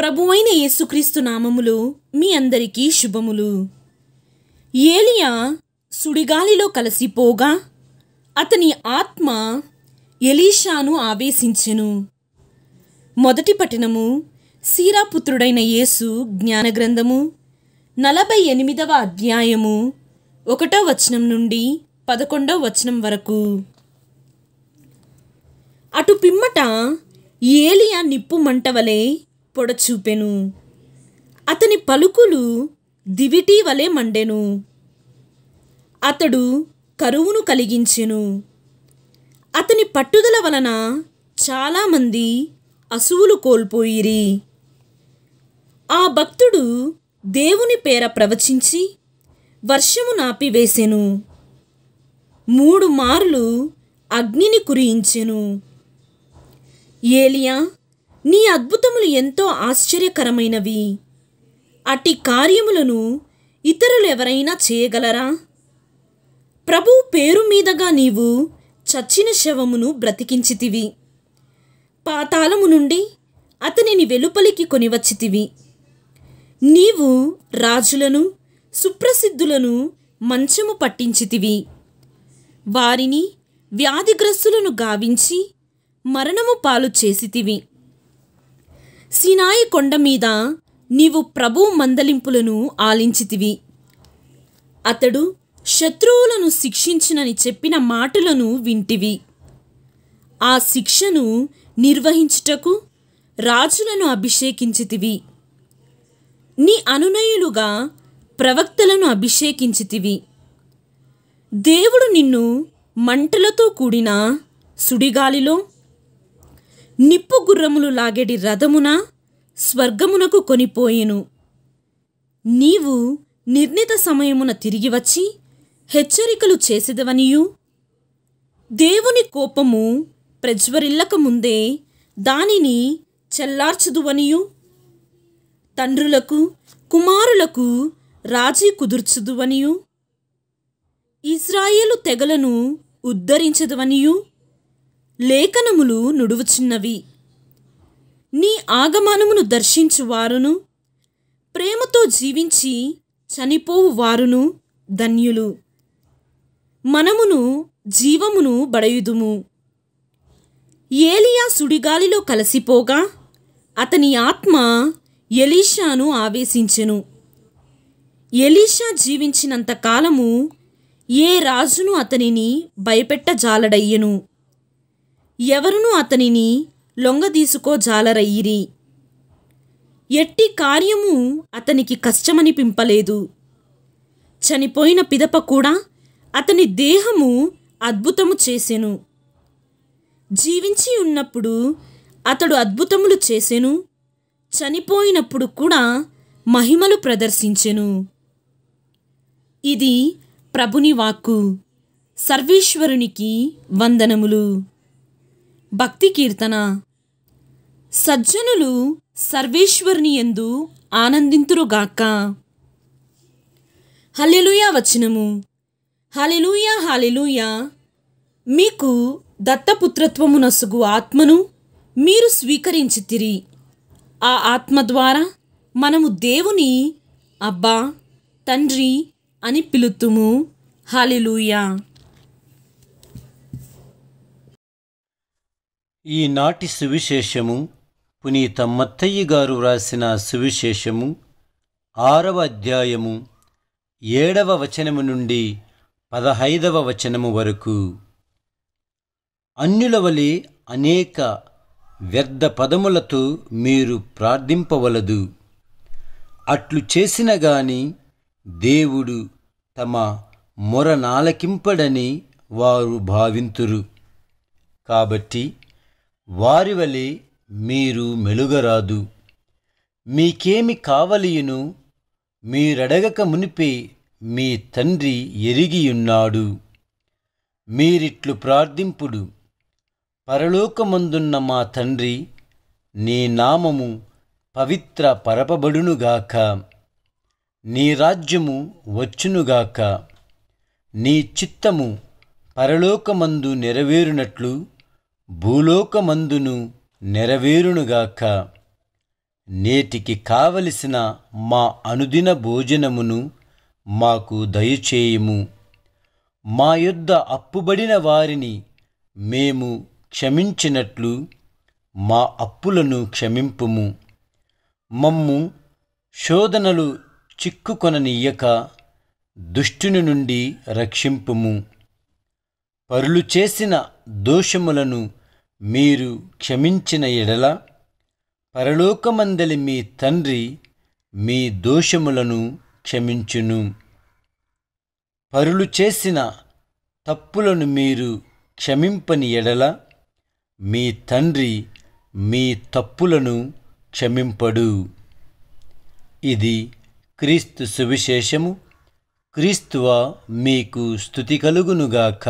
ప్రభువైన యేసుక్రీస్తు నామములు మీ అందరికీ శుభములు ఏలియా సుడిగాలిలో కలిసిపోగా అతని ఆత్మ ఎలీషాను ఆవేశించెను మొదటి పట్టణము సీరాపుత్రుడైన యేసు జ్ఞానగ్రంథము నలభై ఎనిమిదవ అధ్యాయము ఒకటో వచనం నుండి పదకొండవ వచనం వరకు అటు పిమ్మట ఏలియా నిప్పు మంటవలే కూడా చూపెను అతని పలుకులు దివిటి వలె మండెను అతడు కరువును కలిగించెను అతని పట్టుదల వలన చాలామంది అసువులు కోల్పోయిరి ఆ భక్తుడు దేవుని పేర ప్రవచించి వర్షము నాపివేసెను మూడు మార్లు అగ్నిని కురియించెను ఏలియా నీ అద్భుతములు ఎంతో ఆశ్చర్యకరమైనవి అట్టి కార్యములను ఇతరులు ఎవరైనా చేయగలరా ప్రభు పేరు మీదగా నీవు చచ్చిన శవమును బ్రతికించితివి పాతాళము నుండి అతనిని వెలుపలికి కొనివచ్చితివి నీవు రాజులను సుప్రసిద్ధులను మంచము పట్టించితివి వారిని వ్యాధిగ్రస్తులను గావించి మరణము పాలు చేసితివి సినాయి కొండ మీద నీవు ప్రభు మందలింపులను ఆలించితివి అతడు శత్రువులను శిక్షించునని చెప్పిన మాటలను వింటివి ఆ శిక్షను నిర్వహించుటకు రాజులను అభిషేకించితివి నీ అనునయులుగా ప్రవక్తలను అభిషేకించితివి దేవుడు నిన్ను మంటలతో కూడిన సుడిగాలిలో నిప్పు గుర్రములు లాగెడి రథమున స్వర్గమునకు కొనిపోయెను నీవు నిర్ణీత సమయమున తిరిగి వచ్చి హెచ్చరికలు చేసేదవనియు దేవుని కోపము ప్రజ్వరిల్లక ముందే దానిని చెల్లార్చుదువనియు తండ్రులకు కుమారులకు రాజీ కుదుర్చుదువనియు ఇజ్రాయేలు తెగలను ఉద్ధరించదువనియు లేఖనములు నుడువుచున్నవి నీ ఆగమనమును దర్శించు వారును ప్రేమతో జీవించి చనిపోవు వారును ధన్యులు మనమును జీవమును బడయుదుము ఏలియా సుడిగాలిలో కలిసిపోగా అతని ఆత్మ ఎలీషాను ఆవేశించెను ఎలీషా జీవించినంత కాలము ఏ రాజును అతనిని భయపెట్టజాలడయ్యెను ఎవరునూ అతనిని లొంగదీసుకో జాలరయ్యిరి ఎట్టి కార్యము అతనికి కష్టమని పింపలేదు చనిపోయిన పిదప కూడా అతని దేహము అద్భుతము చేసెను జీవించి ఉన్నప్పుడు అతడు అద్భుతములు చేసెను చనిపోయినప్పుడు కూడా మహిమలు ప్రదర్శించెను ఇది ప్రభుని వాక్కు సర్వేశ్వరునికి వందనములు భక్తి కీర్తన సజ్జనులు సర్వేశ్వరుని ఎందు ఆనందింతురుగాక హలెలుయా వచనము హలెలుయా హలెలుయా మీకు నసుగు ఆత్మను మీరు స్వీకరించి తిరి ఆ ఆత్మ ద్వారా మనము దేవుని అబ్బా తండ్రి అని పిలుతుము హాలిలూయా ఈనాటి సువిశేషము పునీత మత్తయ్య గారు వ్రాసిన సువిశేషము ఆరవ అధ్యాయము ఏడవ వచనము నుండి పదహైదవ వచనము వరకు అన్యుల వలె అనేక వ్యర్థ పదములతో మీరు ప్రార్థింపవలదు అట్లు చేసిన గాని దేవుడు తమ మొరనాలకింపడని వారు భావింతురు కాబట్టి వారి వలె మీరు మెలుగరాదు మీకేమి కావలియును మీరడగక మునిపే మీ తండ్రి ఎరిగియున్నాడు మీరిట్లు ప్రార్థింపుడు పరలోకమందున్న మా తండ్రి నీ నామము పవిత్ర పరపబడునుగాక నీ రాజ్యము వచ్చునుగాక నీ చిత్తము పరలోకమందు నెరవేరునట్లు భూలోకమందును నెరవేరునుగాక నేటికి కావలసిన మా అనుదిన భోజనమును మాకు దయచేయము మా యొద్ద అప్పుబడిన వారిని మేము క్షమించినట్లు మా అప్పులను క్షమింపుము మమ్ము శోధనలు చిక్కుకొననియ్యక దుష్టుని నుండి రక్షింపుము పరులు చేసిన దోషములను మీరు క్షమించిన ఎడల పరలోకమందలి మీ తండ్రి మీ దోషములను క్షమించును పరులు చేసిన తప్పులను మీరు క్షమింపని ఎడల మీ తండ్రి మీ తప్పులను క్షమింపడు ఇది క్రీస్తు సువిశేషము క్రీస్తువ మీకు స్థుతి కలుగునుగాక